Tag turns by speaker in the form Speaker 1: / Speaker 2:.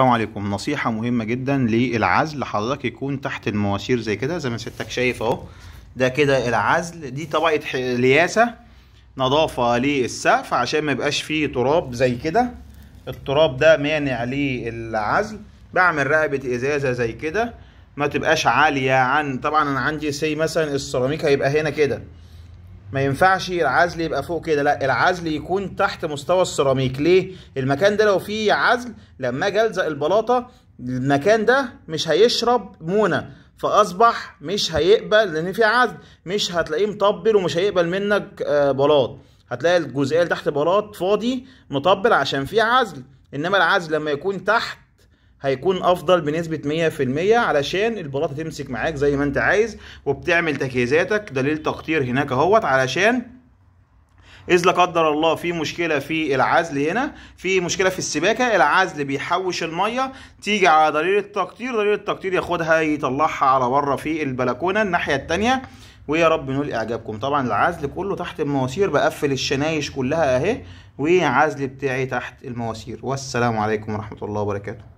Speaker 1: السلام عليكم نصيحة مهمة جدا للعزل حضرتك يكون تحت المواسير زي كده زي ما ستك شايف اهو ده كده العزل دي طبقة لياسة نظافة للسقف عشان ما يبقاش فيه تراب زي كده التراب ده مانع للعزل بعمل رقبة ازازة زي كده ما تبقاش عالية عن طبعا انا عندي سي مثلا السيراميك هيبقى هنا كده ما ينفعش العزل يبقى فوق كده لا العزل يكون تحت مستوى السيراميك ليه المكان ده لو فيه عزل لما اجي الزق البلاطه المكان ده مش هيشرب مونه فاصبح مش هيقبل لان في عزل مش هتلاقيه مطبل ومش هيقبل منك آه، بلاط هتلاقي الجزئيه اللي تحت بلاط فاضي مطبل عشان في عزل انما العزل لما يكون تحت هيكون افضل بنسبه 100% علشان البلاطه تمسك معاك زي ما انت عايز وبتعمل تجهيزاتك دليل تقطير هناك اهوت علشان اذ لا قدر الله في مشكله في العزل هنا في مشكله في السباكه العزل بيحوش الميه تيجي على دليل التقطير دليل التقطير ياخدها يطلعها على بره في البلكونه الناحيه الثانيه ويا رب نقول اعجابكم طبعا العزل كله تحت المواسير بقفل الشنايش كلها اهي وعزل بتاعي تحت المواسير والسلام عليكم ورحمه الله وبركاته